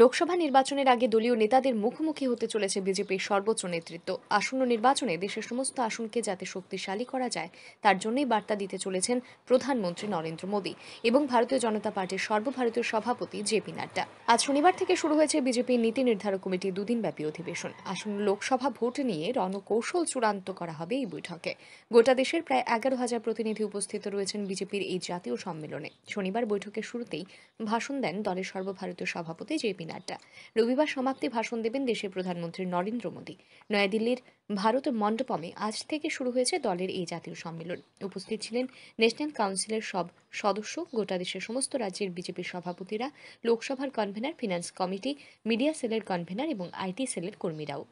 লোকসভা নির্বাচনের আগে দলীয় নেতাদের মুখোমুখি হতে চলেছে বিজেপির সর্বোচ্চ নেতৃত্ব আসন্ন নির্বাচনে দেশের সমস্ত আসনকে যাতে শক্তিশালী করা যায় তার জন্যই বার্তা দিতে চলেছেন প্রধানমন্ত্রী নরেন্দ্র মোদী এবং ভারতীয় জনতা পার্টির সর্বভারতীয় সভাপতি জেপি নাড্ডা আজ শনিবার থেকে শুরু হয়েছে বিজেপির নীতি নির্ধারক কমিটির দুদিনব্যাপী অধিবেশন আসন্ন লোকসভা ভোট নিয়ে রণকৌশল চূড়ান্ত করা হবে এই বৈঠকে গোটা দেশের প্রায় এগারো হাজার প্রতিনিধি উপস্থিত রয়েছেন বিজেপির এই জাতীয় সম্মেলনে শনিবার বৈঠকের শুরুতেই ভাষণ দেন দলের সর্বভারতীয় সভাপতি জেপি জেপি নাড্ডা রবিবার সমাপ্তি ভাষণ দেবেন দেশের প্রধানমন্ত্রী নরেন্দ্র মোদী নয়াদিল্লির ভারত মণ্ডপমে আজ থেকে শুরু হয়েছে দলের এই জাতীয় সম্মেলন উপস্থিত ছিলেন ন্যাশনাল কাউন্সিলের সব সদস্য গোটা দেশের সমস্ত রাজ্যের বিজেপির সভাপতিরা লোকসভার কনভেনার ফিনান্স কমিটি মিডিয়া সেলের কনভেনার এবং আইটি সেলের কর্মীরাও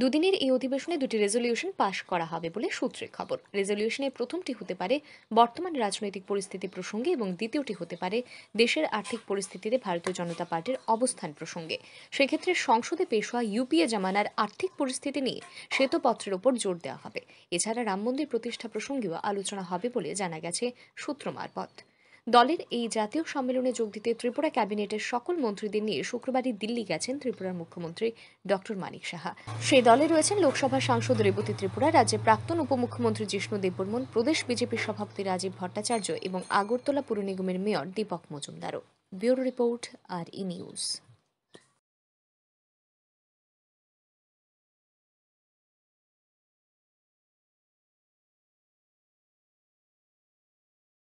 দুদিনের এই অধিবেশনে দুটি রেজলিউশন পাশ করা হবে বলে সূত্রে খবর রেজলিউশনে প্রথমটি হতে পারে বর্তমান রাজনৈতিক পরিস্থিতি প্রসঙ্গে এবং দ্বিতীয়টি হতে পারে দেশের আর্থিক পরিস্থিতিতে ভারতীয় জনতা পার্টির অবস্থান প্রসঙ্গে সেক্ষেত্রে সংসদে পেশ হওয়া ইউপিএ জামানার আর্থিক পরিস্থিতি নিয়ে শ্বেতপত্রের ওপর জোর দেওয়া হবে এছাড়া রাম মন্দির প্রতিষ্ঠা প্রসঙ্গেও আলোচনা হবে বলে জানা গেছে সূত্র মারফত দলের এই জাতীয় সম্মেলনে যোগ দিতে ত্রিপুরা ক্যাবিনেটের সকল মন্ত্রীদের নিয়ে শুক্রবারই দিল্লি গেছেন ত্রিপুরার মুখ্যমন্ত্রী ডক্টর মানিক সাহা সেই দলে রয়েছেন লোকসভা সাংসদ রেবতী ত্রিপুরা রাজ্যের প্রাক্তন উপমুখ্যমন্ত্রী জিষ্ণু দেববর্মন প্রদেশ বিজেপির সভাপতি রাজীব ভট্টাচার্য এবং আগরতলা পুর নিগমের মেয়র দীপক মজুমদারও ব্যুরো রিপোর্ট আর ই নিউজ